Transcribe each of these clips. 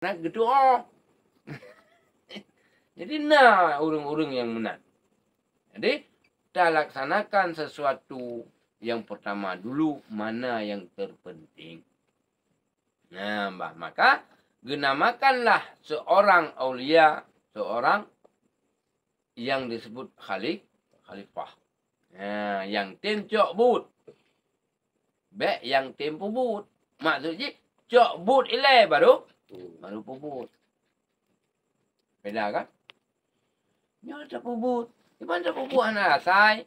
nak oh. gedua. Jadi nak orang-orang yang menang. Jadi kita laksanakan sesuatu yang pertama dulu mana yang terpenting. Nah, bah, maka genamakanlah seorang aulia, seorang yang disebut khalif, khalifah. Nah, yang tencok but. Bek yang tempo but. Maksudnya, cok but ilai baru tu. Malu pebut. Beda kan? Ni ada tak Di mana tak pebut anak rasai?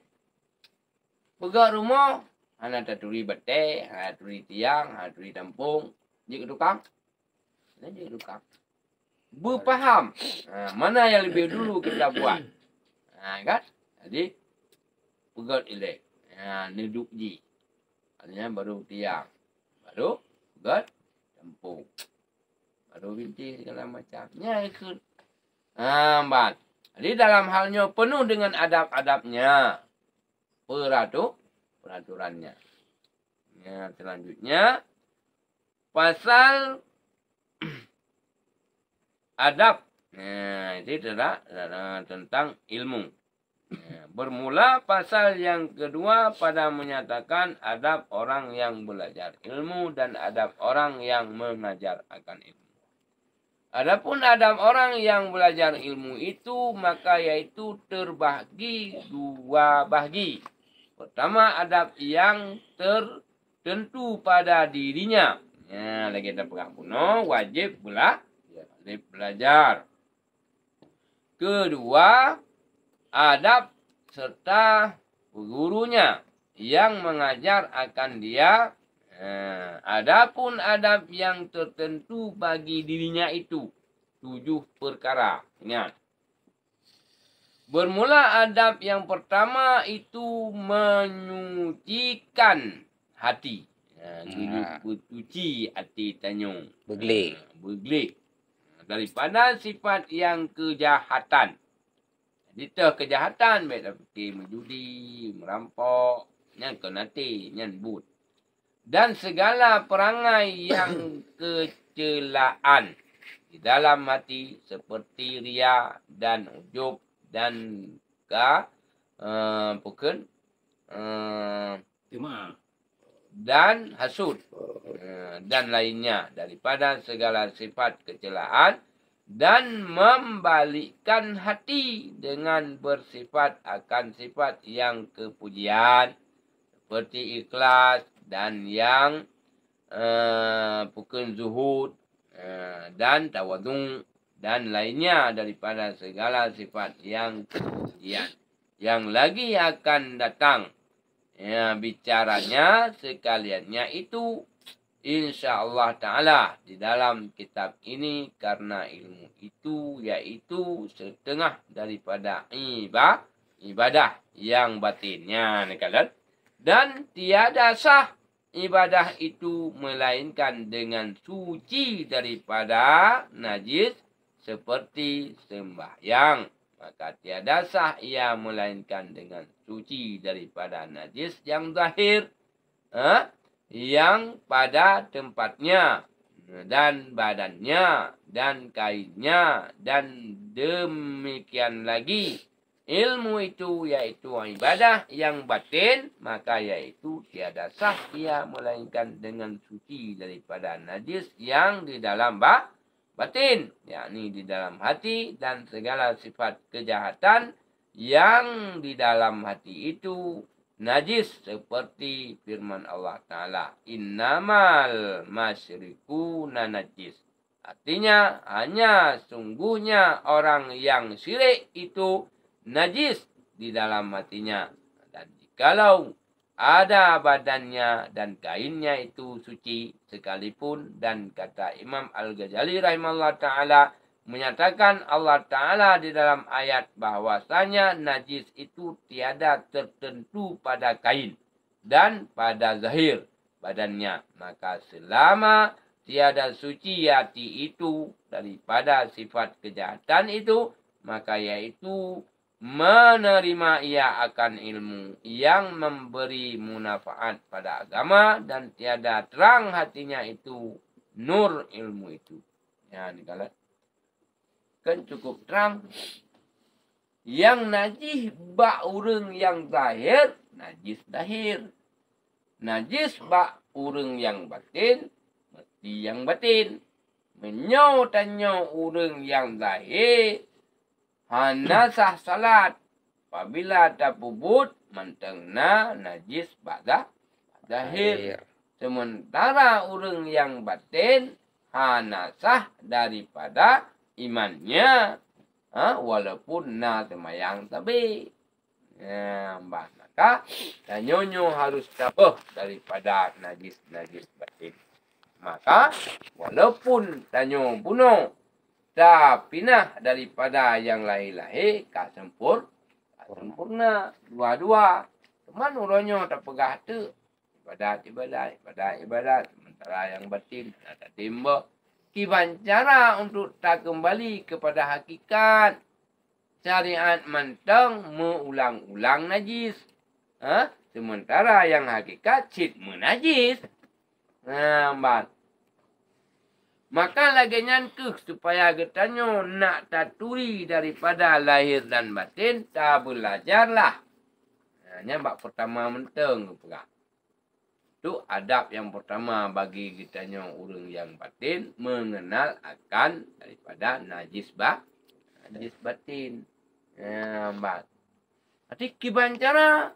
pegar rumah. Anak ada duri bete Anak duri tiang. Anak duri tampung. Dia ke tukang. Dia ke tukang. paham Ha, mana yang lebih dulu kita buat. Ha, kan? Jadi. pegar elek. Ha, ni duk ji. Artinya baru tiang. Baru. pegar Tampung. baru bintik segala macamnya ikut ah, empat jadi dalam halnya penuh dengan adab-adabnya peratur peraturannya ya selanjutnya pasal adab ya, nah itu adalah tentang ilmu ya, bermula pasal yang kedua pada menyatakan adab orang yang belajar ilmu dan adab orang yang mengajar akan ilmu Adapun ada orang yang belajar ilmu itu maka yaitu terbagi dua bagi. Pertama adab yang tertentu pada dirinya. Nah, lagi ada pegang kuno wajib bela wajib belajar. Kedua, adab serta gurunya yang mengajar akan dia Ha, adapun adab yang tertentu bagi dirinya itu tujuh perkara. Ingat. Bermula adab yang pertama itu menyucikan hati. Menyucikan ha, ha. hati tanyung. Begelik. Ha, Begelik. Daripada sifat yang kejahatan. Kita kejahatan. Baik tak fikir, menjudi, merampok. Yang kena nanti, yang but dan segala perangai yang kecelaan di dalam hati seperti ria dan ujub dan ka uh, uh, dan hasud uh, dan lainnya daripada segala sifat kecelaan dan membalikkan hati dengan bersifat akan sifat yang kepujian seperti ikhlas dan yang uh, eh, bukan zuhud uh, dan tawadung dan lainnya daripada segala sifat yang kemudian yang lagi akan datang ya bicaranya sekaliannya itu insyaallah taala di dalam kitab ini karena ilmu itu yaitu setengah daripada ibadah ibadah yang batinnya kalian dan tiada sah ibadah itu melainkan dengan suci daripada najis seperti sembahyang. Maka tiada sah ia melainkan dengan suci daripada najis yang zahir. Eh, yang pada tempatnya dan badannya dan kainnya dan demikian lagi Ilmu itu yaitu ibadah yang batin maka yaitu tiada sah ia melainkan dengan suci daripada najis yang di dalam bah batin yakni di dalam hati dan segala sifat kejahatan yang di dalam hati itu najis seperti firman Allah taala innamal masyriku najis artinya hanya sungguhnya orang yang syirik itu najis di dalam matinya. Dan jikalau ada badannya dan kainnya itu suci sekalipun. Dan kata Imam Al-Ghazali rahimahullah ta'ala menyatakan Allah Ta'ala di dalam ayat bahwasanya najis itu tiada tertentu pada kain dan pada zahir badannya. Maka selama tiada suci hati itu daripada sifat kejahatan itu, maka yaitu menerima ia akan ilmu yang memberi manfaat pada agama dan tiada terang hatinya itu nur ilmu itu. Ya, ni kalau kan cukup terang. Yang najis bak urung yang zahir, najis zahir. Najis bak urung yang batin, mesti yang batin. Menyau tanya urung yang zahir, Hanasah salat. Apabila ada bubut mentengna najis pada dahil Sementara orang yang batin hanasah daripada imannya. Ha, walaupun na temayang tapi. Ya, Mbak Naka. Dan nyonyo harus tabuh daripada najis-najis batin. Maka walaupun tanyo bunuh tapi nah daripada yang lahir-lahir kak sempur kak sempurna dua-dua teman uronyo tak pegah tu ibadat ibadat ibadat ibadat sementara yang batin tak timba kiban cara untuk tak kembali kepada hakikat syariat mantang mengulang-ulang najis ha? sementara yang hakikat cit menajis nah mbak Maka lagi nyangka supaya getanya nak taturi daripada lahir dan batin, tak belajarlah. Hanya bab pertama menteng pula. Itu adab yang pertama bagi getanya orang yang batin mengenal akan daripada najis bah, najis batin. Ya, mbak. Arti kibancara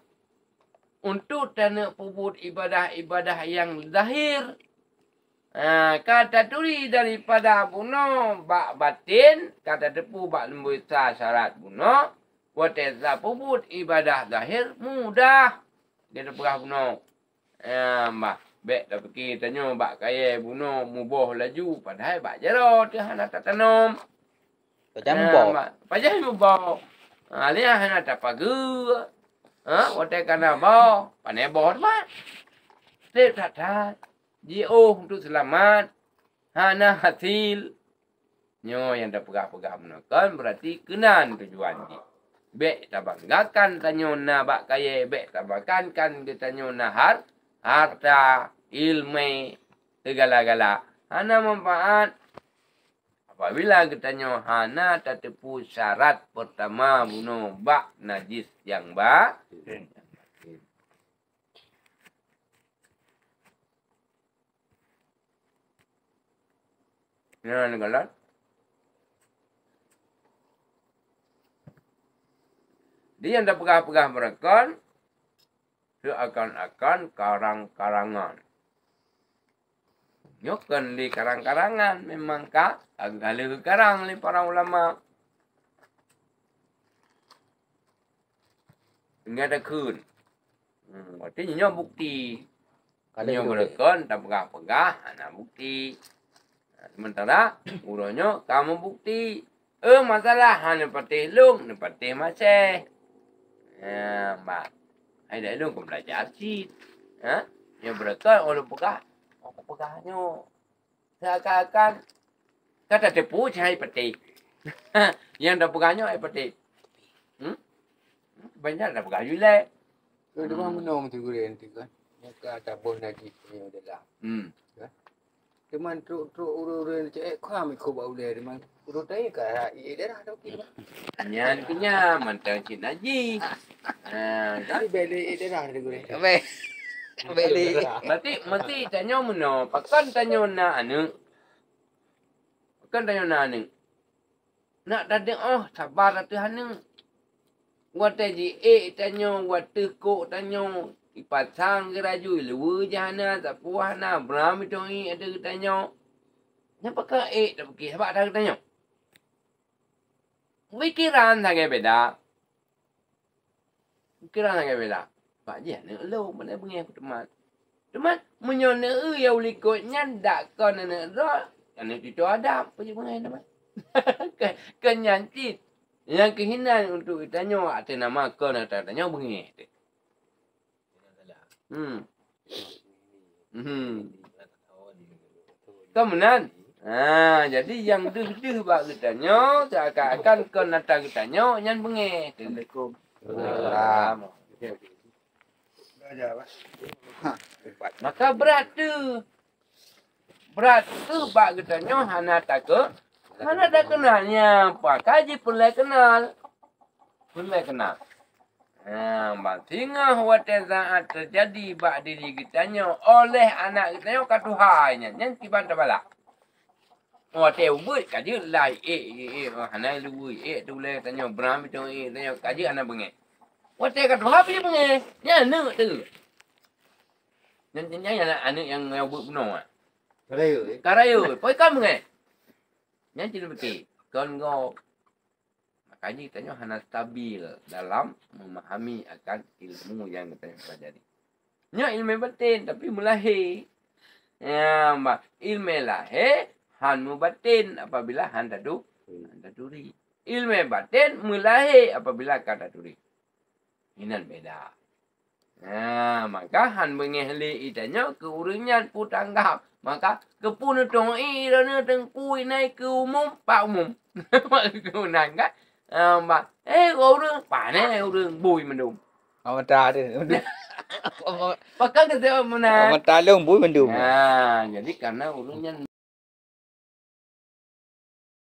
untuk tanah pupuk ibadah-ibadah yang zahir Ah, kata turi daripada puno bak batin kata tepu bak lembuisa syarat puno buat ezza pubut ibadah zahir mudah dia tu pegah puno ah Bek dah pergi tanya bak kaya puno muboh laju padahal bak jarak dia hendak tak tanam. Pajam ah, bak. Pajam mubah. Ha dia hendak tak pagu. Ha ah, wate kana bak panebot mah. Tetap tak. Jio untuk selamat. Hana hasil. Nyo yang dah pegah-pegah menekan berarti kenan tujuan ni. Bek tabanggakan tanyo na bak kaya. Bek tabanggakan kan ke tanyo na har, harta, ilmu, segala-gala. Hana manfaat. Apabila kita ketanya Hana tak syarat pertama bunuh bak najis yang bak. நிலநடுங்களால் Dia anda pegah-pegah mereka seakan-akan karang-karangan. Nyokan di karang-karangan memang kak agak ke karang li para ulama. Ini ada kun. Hmm, nyok bukti. nyok mereka anda pegah-pegah anak Bukti. Sementara urunya kamu bukti. Eh masalah hanya patih lung, ne patih macam. Ya, mak. Hai dah lung belajar sih, Ha? Yang berkat oleh pegah. Aku pegahnya. Seakan-akan kata tepu cai patih. Ha, yang dah pegahnya ai patih. Hmm? Banyak dah pegah jule. Kau dah mahu nak mesti guru entik kan? Muka tak boleh nak dia adalah. Hmm dia main teruk teruk urut urut macam eh kau ambil kau bau dia lah, ah, dia main urut dia ke arah iya dia dah tau kira kenyan kenyan mantan cik Naji tapi beli iya dia dah ada gue beli mati mati tanya mana pakan tanya mana anu pakan tanya mana anu nak tadi oh sabar lah tu anu gua tadi eh tanya gua tekuk tanya ipatang ke raju lewa jahana tak puas nak bram itu ni ada tanya kenapa ke eh tak pergi sebab ada tanya fikiran tak beda fikiran tak beda pak dia nak lo mana bengi aku teman teman menyona ya ulikot nyandak kau nenek rot kan itu ada pergi bengi teman kenyantit yang kehinaan untuk ditanya atas nama kau nak tanya bengi Hmm. Hmm. Kau menan? Ah, jadi yang deh-deh buat ketanya, seakan-akan kau datang ketanya, yang pengen. Assalamualaikum. Maka berat tu. Berat tu bak getanyo hana takut. Mana tak kenalnya? Pak kaji pulai kenal. Pulai kenal. Ha, tengah waktu saat terjadi bak diri kita nyo oleh anak kita nyo kat Tuhan nya nyen ki bantu bala. Waktu ubut ka je lai e eh, e eh, e oh eh. ana lu e tu le kita nyo bram tu e kita nyo ka je ana bunge. Waktu kat Tuhan pi bunge nya nu tu. Nyen nyen nyen anak anak yang yang ubut puno ah. Karayo, karayo, poi kam bunge. Nyen ti lu beti. Kon ngok, ini tanya hana stabil dalam memahami akan ilmu yang kita pelajari. Ini ilmu batin tapi melahir. Ya, ilmu lahir han batin apabila han dadu han ri. Ilmu batin melahir apabila kan daduri. Inan beda. Ya, maka han mengehli itanya pun tanggap. Maka kepunutong i dan tengkui naik ke umum, pak umum. Maka kepunutong à, bà ê cô đường bà nè cô đường bùi mình đùm ông ta đi mà nè. Pakai dia mana? Mata long bui mendum. Ah, jadi karena urusannya